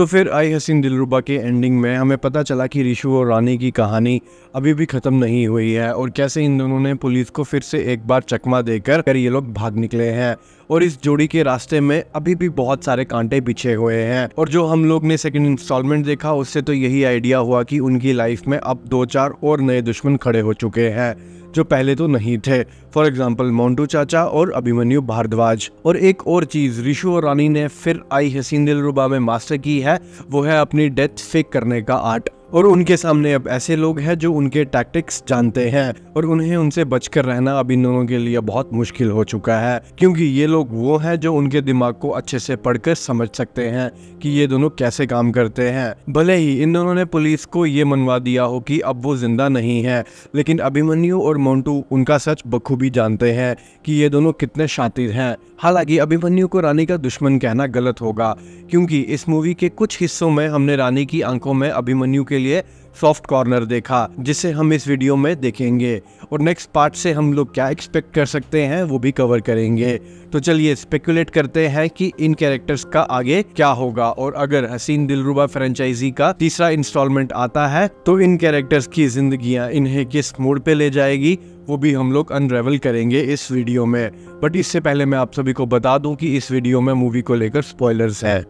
तो फिर आई हसीन दिलरुबा के एंडिंग में हमें पता चला कि रिशु और रानी की कहानी अभी भी ख़त्म नहीं हुई है और कैसे इन दोनों ने पुलिस को फिर से एक बार चकमा देकर कर ये लोग भाग निकले हैं और इस जोड़ी के रास्ते में अभी भी बहुत सारे कांटे बिछे हुए हैं और जो हम लोग ने सेकेंड इंस्टॉलमेंट देखा उससे तो यही आइडिया हुआ कि उनकी लाइफ में अब दो चार और नए दुश्मन खड़े हो चुके हैं जो पहले तो नहीं थे फॉर एग्जाम्पल मोन्टू चाचा और अभिमन्यु भारद्वाज और एक और चीज रिशु और रानी ने फिर आई हसीन दिल रुबा में मास्टर की है वो है अपनी डेथ फेक करने का आर्ट और उनके सामने अब ऐसे लोग हैं जो उनके टैक्टिक्स जानते हैं और उन्हें उनसे बचकर रहना अब इन दोनों के लिए बहुत मुश्किल हो चुका है क्योंकि ये लोग वो हैं जो उनके दिमाग को अच्छे से पढ़कर समझ सकते हैं कि ये दोनों कैसे काम करते हैं भले ही इन दोनों ने पुलिस को ये मनवा दिया हो कि अब वो जिंदा नहीं है लेकिन अभिमन्यु और मोन्टू उनका सच बखूबी जानते हैं कि ये दोनों कितने शातिर हैं हालांकि अभिमन्यु को रानी का दुश्मन कहना गलत होगा क्योंकि इस मूवी के कुछ हिस्सों में हमने रानी की आंखों में अभिमन्यु के लिए सॉफ्ट कॉर्नर देखा जिसे हम इस वीडियो में देखेंगे और नेक्स्ट पार्ट से हम लोग क्या एक्सपेक्ट कर सकते हैं वो भी कवर करेंगे तो चलिए स्पेकुलेट करते हैं कि इन कैरेक्टर्स का आगे क्या होगा और अगर हसीन दिलरुबा फ्रेंचाइजी का तीसरा इंस्टॉलमेंट आता है तो इन कैरेक्टर्स की जिंदगी इन्हें किस मोड पे ले जाएगी वो भी हम लोग अनरेवल करेंगे इस वीडियो में बट इससे पहले मैं आप सभी को बता दूं कि इस वीडियो में मूवी को लेकर स्पॉयलर्स है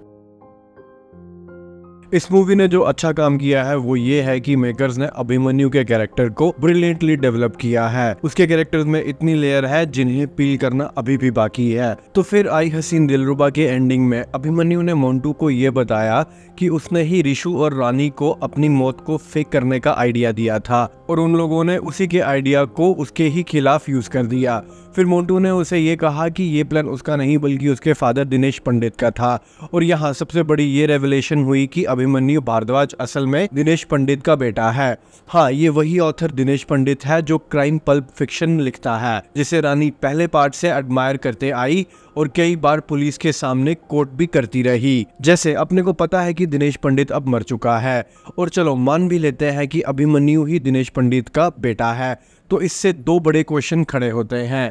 इस मूवी ने जो अच्छा काम किया है वो ये है कि मेकर्स ने अभिमन्यु के कैरेक्टर को ब्रिलियंटली डेवलप किया है उसके कैरेक्टर में इतनी लेयर है जिन्हें पील करना अभी भी बाकी है तो फिर आई हसीन दिलरुबा के एंडिंग में अभिमन्यु ने मोन्टू को ये बताया कि उसने ही रिशु और रानी को अपनी मौत को फेक करने का आइडिया दिया था और उन लोगों ने उसी के आइडिया को उसके ही खिलाफ यूज कर दिया फिर मोन्टू ने उसे ये कहा कि ये प्लान उसका नहीं बल्कि उसके फादर दिनेश पंडित का था और यहाँ सबसे बड़ी ये रेवलेशन हुई कि अभिमन्यु भारद्वाज असल में दिनेश पंडित का बेटा है हाँ ये वही ऑथर दिनेश पंडित है जो क्राइम पल्प फिक्शन लिखता है जिसे रानी पहले पार्ट से एडमायर करते आई और कई बार पुलिस के सामने कोर्ट भी करती रही जैसे अपने को पता है कि दिनेश पंडित अब मर चुका है और चलो मान भी लेते हैं कि अभिमन्यु ही दिनेश पंडित का बेटा है तो इससे दो बड़े क्वेश्चन खड़े होते हैं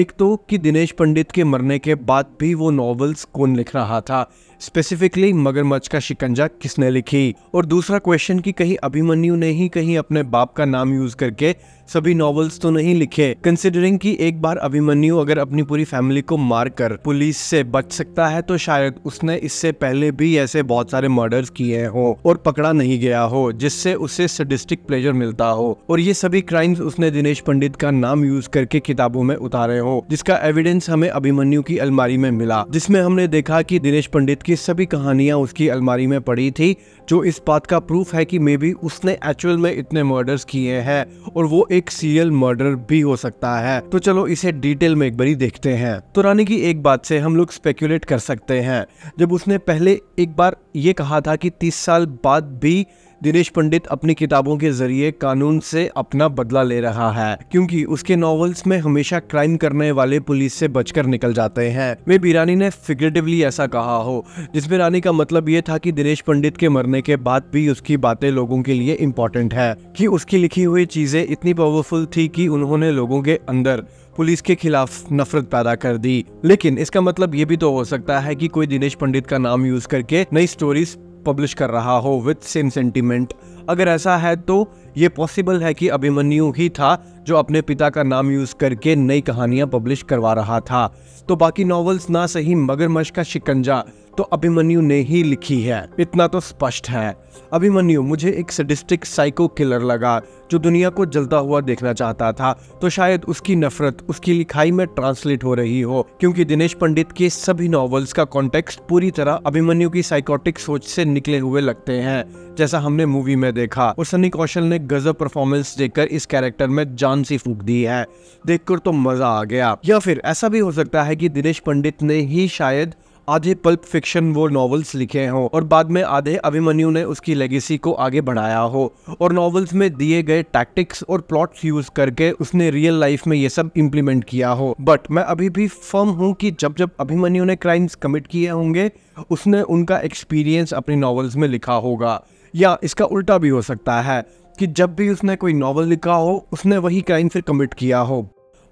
एक तो कि दिनेश पंडित के मरने के बाद भी वो नॉवेल्स कौन लिख रहा था स्पेसिफिकली मगरमच्छ का शिकंजा किसने लिखी और दूसरा क्वेश्चन कि कहीं अभिमन्यु ने ही कहीं अपने बाप का नाम यूज करके सभी नॉवेल्स तो नहीं लिखे कंसिडरिंग कि एक बार अभिमन्यु अगर अपनी पूरी फैमिली को मार कर पुलिस से बच सकता है तो शायद उसने इससे पहले भी ऐसे बहुत सारे मर्डर्स किए हो और पकड़ा नहीं गया हो जिससे उसे सडिस्टिक प्लेजर मिलता हो और ये सभी क्राइम्स उसने दिनेश पंडित का नाम यूज करके किताबों में उतारे हो जिसका एविडेंस हमें अभिमन्यु की अलमारी में मिला जिसमे हमने देखा की दिनेश पंडित की सभी कहानियाँ उसकी अलमारी में पड़ी थी जो इस बात का प्रूफ है कि मे बी उसने एक्चुअल में इतने मर्डर्स किए हैं और वो एक सीरियल मर्डर भी हो सकता है तो चलो इसे डिटेल में एक बारी देखते हैं तो रानी की एक बात से हम लोग स्पेकुलेट कर सकते हैं जब उसने पहले एक बार ये कहा था कि तीस साल बाद भी दिनेश पंडित अपनी किताबों के जरिए कानून से अपना बदला ले रहा है क्योंकि उसके नॉवेल्स में हमेशा क्राइम करने वाले पुलिस से बचकर निकल जाते हैं वे बीरानी ने फिगरेटिवली ऐसा कहा हो जिसमें रानी का मतलब ये था कि दिनेश पंडित के मरने के बाद भी उसकी बातें लोगों के लिए इम्पोर्टेंट है की उसकी लिखी हुई चीजें इतनी पावरफुल थी की उन्होंने लोगों के अंदर पुलिस के खिलाफ नफरत पैदा कर दी लेकिन इसका मतलब ये भी तो हो सकता है कि कोई दिनेश पंडित का नाम यूज करके नई स्टोरीज पब्लिश कर रहा हो विथ सेम सेंटिमेंट अगर ऐसा है तो ये पॉसिबल है कि अभिमन्यु ही था जो अपने पिता का नाम यूज़ करके नई कहानियां पब्लिश करवा रहा था तो बाकी नॉवेल्स ना सही मगरमच्छ का शिकंजा तो अभिमन्यु ने ही लिखी है इतना तो स्पष्ट है अभिमन्यु मुझे एक सडिस्टिक साइको किलर लगा जो दुनिया को जलता हुआ देखना चाहता था तो शायद उसकी नफरत उसकी लिखाई में ट्रांसलेट हो रही हो क्योंकि दिनेश पंडित के सभी नॉवेल्स का कॉन्टेक्स्ट पूरी तरह अभिमन्यु की साइकोटिक सोच से निकले हुए लगते हैं जैसा हमने मूवी में देखा और सनी कौशल ने गजब परफॉर्मेंस देकर इस कैरेक्टर में जान सी फूक दी है देखकर तो मजा आ गया या फिर ऐसा भी हो सकता है कि दिनेश पंडित ने ही शायद आधे पल्प फिक्शन वो नॉवेल्स लिखे हों और बाद में आधे अभिमन्यु ने उसकी लेगेसी को आगे बढ़ाया हो और नॉवेल्स में दिए गए टैक्टिक्स और प्लॉट्स यूज करके उसने रियल लाइफ में ये सब इम्प्लीमेंट किया हो बट मैं अभी भी फर्म हूँ कि जब जब अभिमन्यु ने क्राइम्स कमिट किए होंगे उसने उनका एक्सपीरियंस अपनी नॉवेल्स में लिखा होगा या इसका उल्टा भी हो सकता है कि जब भी उसने कोई नावल लिखा हो उसने वही क्राइम फिर कमिट किया हो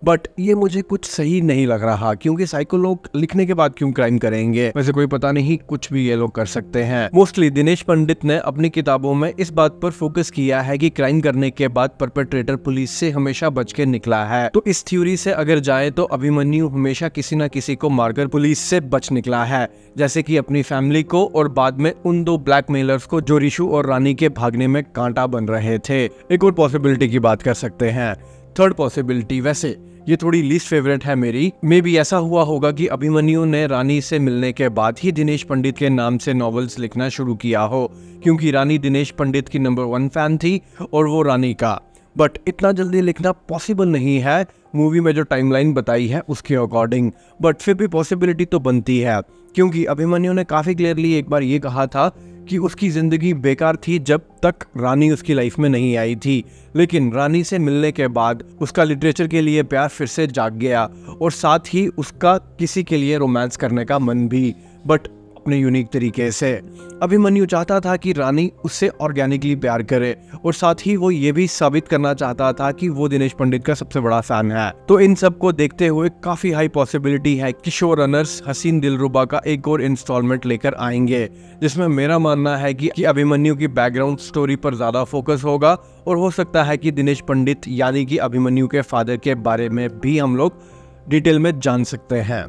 बट ये मुझे कुछ सही नहीं लग रहा क्योंकि साइको लोग लिखने के बाद क्यों क्राइम करेंगे वैसे कोई पता नहीं कुछ भी ये लोग कर सकते हैं मोस्टली दिनेश पंडित ने अपनी किताबों में इस बात पर फोकस किया है कि क्राइम करने के बाद परपेट्रेटर पुलिस से हमेशा बच के निकला है तो इस थ्योरी से अगर जाए तो अभिमन्यु हमेशा किसी न किसी को मारकर पुलिस से बच निकला है जैसे की अपनी फैमिली को और बाद में उन दो ब्लैक को जो रिशु और रानी के भागने में कांटा बन रहे थे एक और पॉसिबिलिटी की बात कर सकते हैं थर्ड पॉसिबिलिटी वैसे ये थोड़ी लीस्ट फेवरेट है मेरी मे भी ऐसा हुआ होगा कि अभिमन्यु ने रानी से मिलने के बाद ही दिनेश पंडित के नाम से नॉवेल्स लिखना शुरू किया हो क्योंकि रानी दिनेश पंडित की नंबर वन फैन थी और वो रानी का बट इतना जल्दी लिखना पॉसिबल नहीं है मूवी में जो टाइमलाइन बताई है उसके अकॉर्डिंग बट फिर भी पॉसिबिलिटी तो बनती है क्योंकि अभिमन्यु ने काफ़ी क्लियरली एक बार ये कहा था कि उसकी ज़िंदगी बेकार थी जब तक रानी उसकी लाइफ में नहीं आई थी लेकिन रानी से मिलने के बाद उसका लिटरेचर के लिए प्यार फिर से जाग गया और साथ ही उसका किसी के लिए रोमांस करने का मन भी बट अपने यूनिक तरीके से अभिमन्यु चाहता था कि रानी उससे ऑर्गेनिकली प्यार करे और साथ ही वो ये भी साबित करना चाहता था कि वो दिनेश पंडित का सबसे बड़ा फैन है तो इन सब को देखते हुए काफी हाई पॉसिबिलिटी है कि शो रनर्स हसीन दिलरुबा का एक और इंस्टॉलमेंट लेकर आएंगे जिसमें मेरा मानना है कि, कि अभिमन्यु की बैकग्राउंड स्टोरी पर ज्यादा फोकस होगा और हो सकता है कि दिनेश पंडित यानी कि अभिमन्यु के फादर के बारे में भी हम लोग डिटेल में जान सकते हैं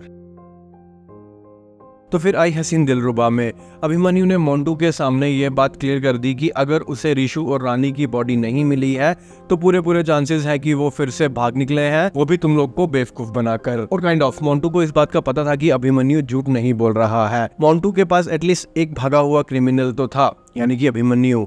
तो फिर आई हसीन दिलरुबा में अभिमन्यु ने मोन्टू के सामने ये बात क्लियर कर दी कि अगर उसे रिशु और रानी की बॉडी नहीं मिली है तो पूरे पूरे चांसेस है कि वो फिर से भाग निकले हैं वो भी तुम लोग को बेवकूफ बनाकर और काइंड ऑफ मोन्टू को इस बात का पता था कि अभिमन्यु झूठ नहीं बोल रहा है मोन्टू के पास एटलीस्ट एक भागा हुआ क्रिमिनल तो था यानी कि अभिमन्यु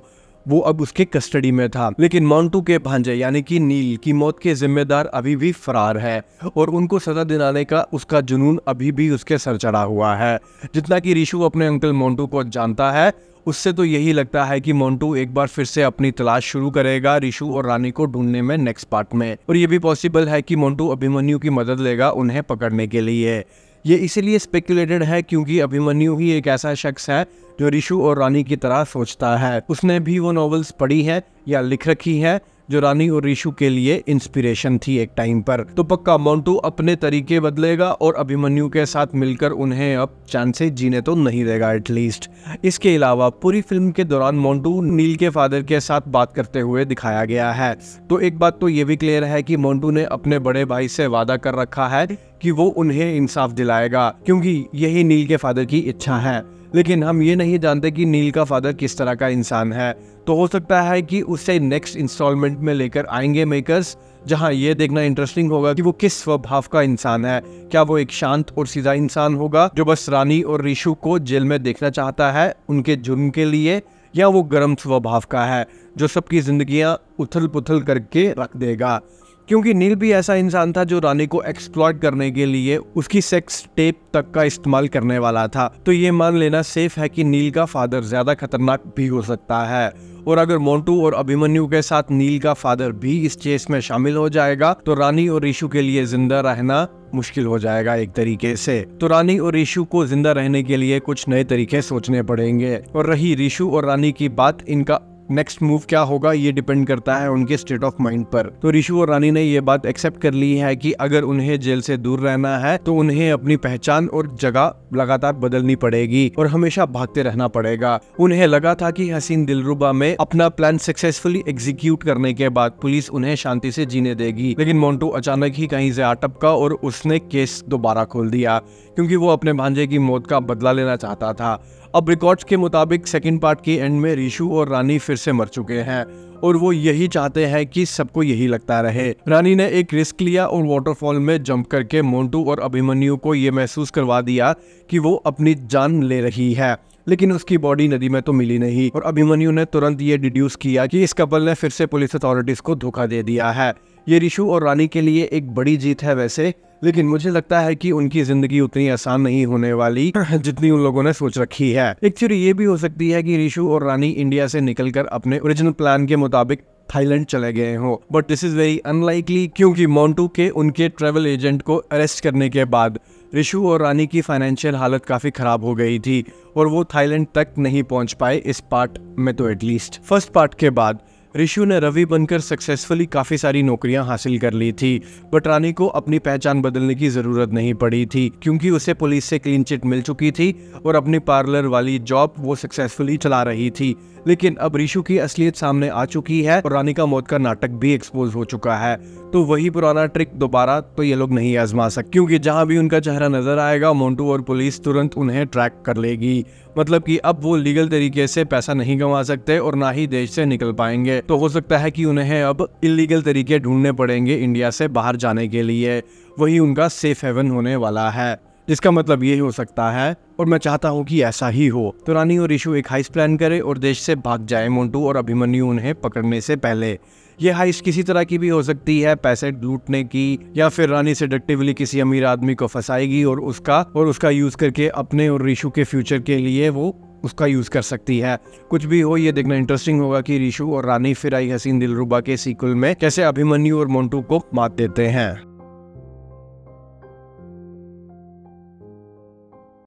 वो अब उसके कस्टडी में था लेकिन मॉन्टू के भांजे यानी कि नील की मौत के जिम्मेदार अभी भी फरार है और उनको सजा दिलाने का उसका जुनून अभी भी उसके सर चढ़ा हुआ है जितना कि रिशु अपने अंकल मोन्टू को जानता है उससे तो यही लगता है कि मोन्टू एक बार फिर से अपनी तलाश शुरू करेगा रिशु और रानी को ढूंढने में नेक्स्ट पार्ट में और ये भी पॉसिबल है कि मोन्टू अभिमन्यु की मदद लेगा उन्हें पकड़ने के लिए ये इसीलिए स्पेकुलेटेड है क्योंकि अभिमन्यु ही एक ऐसा शख्स है जो ऋषु और रानी की तरह सोचता है उसने भी वो नॉवेल्स पढ़ी है या लिख रखी है जो रानी और रिशु के लिए इंस्पिरेशन थी एक टाइम पर तो पक्का मोन्टू अपने तरीके बदलेगा और अभिमन्यु के साथ मिलकर उन्हें अब चांसेस जीने तो नहीं देगा एटलीस्ट इसके अलावा पूरी फिल्म के दौरान मोन्टू नील के फादर के साथ बात करते हुए दिखाया गया है तो एक बात तो ये भी क्लियर है कि मोन्टू ने अपने बड़े भाई से वादा कर रखा है कि वो उन्हें इंसाफ दिलाएगा क्योंकि यही नील के फादर की इच्छा है लेकिन हम ये नहीं जानते कि नील का फादर किस तरह का इंसान है तो हो सकता है कि उसे नेक्स्ट इंस्टॉलमेंट में लेकर आएंगे मेकर्स जहां ये देखना इंटरेस्टिंग होगा कि वो किस स्वभाव का इंसान है क्या वो एक शांत और सीधा इंसान होगा जो बस रानी और रिशु को जेल में देखना चाहता है उनके जुर्म के लिए या वो गर्म स्वभाव का है जो सबकी जिंदगियां उथल पुथल करके रख देगा क्योंकि नील भी ऐसा इंसान था जो रानी को एक्सप्लॉयट करने के लिए उसकी सेक्स टेप तक का इस्तेमाल करने वाला था तो ये मान लेना सेफ है कि नील का फादर ज्यादा खतरनाक भी हो सकता है और अगर मोंटू और अभिमन्यु के साथ नील का फादर भी इस चेस में शामिल हो जाएगा तो रानी और ऋषु के लिए जिंदा रहना मुश्किल हो जाएगा एक तरीके से तो रानी और ऋषु को जिंदा रहने के लिए कुछ नए तरीके सोचने पड़ेंगे और रही ऋषु और रानी की बात इनका नेक्स्ट मूव क्या होगा ये डिपेंड करता है उनके स्टेट ऑफ माइंड पर तो ऋषु और रानी ने ये बात एक्सेप्ट कर ली है कि अगर उन्हें जेल से दूर रहना है तो उन्हें अपनी पहचान और जगह लगातार बदलनी पड़ेगी और हमेशा भागते रहना पड़ेगा उन्हें लगा था कि हसीन दिलरुबा में अपना प्लान सक्सेसफुली एग्जीक्यूट करने के बाद पुलिस उन्हें शांति से जीने देगी लेकिन मोन्टो अचानक ही कहीं से आटपका और उसने केस दोबारा खोल दिया क्योंकि वो अपने भांजे की मौत का बदला लेना चाहता था अब रिकॉर्ड्स के मुताबिक सेकंड पार्ट के एंड में रीशु और रानी फिर से मर चुके हैं और वो यही चाहते हैं कि सबको यही लगता रहे रानी ने एक रिस्क लिया और वाटरफॉल में जंप करके मोन्टू और अभिमन्यु को ये महसूस करवा दिया कि वो अपनी जान ले रही है लेकिन उसकी बॉडी नदी में तो मिली नहीं और अभिमन्यु ने तुरंत ये डिड्यूस किया कि इस कपल ने फिर से पुलिस अथॉरिटीज को धोखा दे दिया है ये रिशु और रानी के लिए एक बड़ी जीत है वैसे लेकिन मुझे लगता है कि उनकी जिंदगी उतनी आसान नहीं होने वाली जितनी उन लोगों ने सोच रखी है एक थ्योरी ये भी हो सकती है कि रिशु और रानी इंडिया से निकलकर अपने ओरिजिनल प्लान के मुताबिक थाईलैंड चले गए हो but this is very unlikely क्योंकि मोन्टू के उनके ट्रेवल एजेंट को अरेस्ट करने के बाद रिशु और रानी की फाइनेंशियल हालत काफ़ी ख़राब हो गई थी और वो थाईलैंड तक नहीं पहुंच पाए इस पार्ट में तो एटलीस्ट फर्स्ट पार्ट के बाद ऋषु ने रवि बनकर सक्सेसफुली काफ़ी सारी नौकरियां हासिल कर ली थी बट रानी को अपनी पहचान बदलने की ज़रूरत नहीं पड़ी थी क्योंकि उसे पुलिस से क्लीन चिट मिल चुकी थी और अपनी पार्लर वाली जॉब वो सक्सेसफुली चला रही थी लेकिन अब ऋषु की असलियत सामने आ चुकी है और रानी का मौत का नाटक भी एक्सपोज हो चुका है तो वही पुराना ट्रिक दोबारा तो ये लोग नहीं आजमा सकते क्योंकि जहां भी उनका चेहरा नजर आएगा मोन्टू और पुलिस तुरंत उन्हें ट्रैक कर लेगी मतलब कि अब वो लीगल तरीके से पैसा नहीं कमा सकते और ना ही देश से निकल पाएंगे तो हो सकता है कि उन्हें अब इलीगल तरीके ढूंढने पड़ेंगे इंडिया से बाहर जाने के लिए वही उनका सेफ हेवन होने वाला है जिसका मतलब ये हो सकता है और मैं चाहता हूँ कि ऐसा ही हो तो रानी और ऋषु एक हाइस प्लान करे और देश से भाग जाए मोन्टू और अभिमन्यु उन्हें पकड़ने से पहले ये हाइश किसी तरह की भी हो सकती है पैसे लूटने की या फिर रानी सेडक्टिवली किसी अमीर आदमी को फंसाएगी और उसका और उसका यूज करके अपने और रीशू के फ्यूचर के लिए वो उसका यूज़ कर सकती है कुछ भी हो ये देखना इंटरेस्टिंग होगा कि रीशू और रानी फिर आई हसीन दिलरुबा के सीक्वल में कैसे अभिमन्यु और मोन्टू को मात देते हैं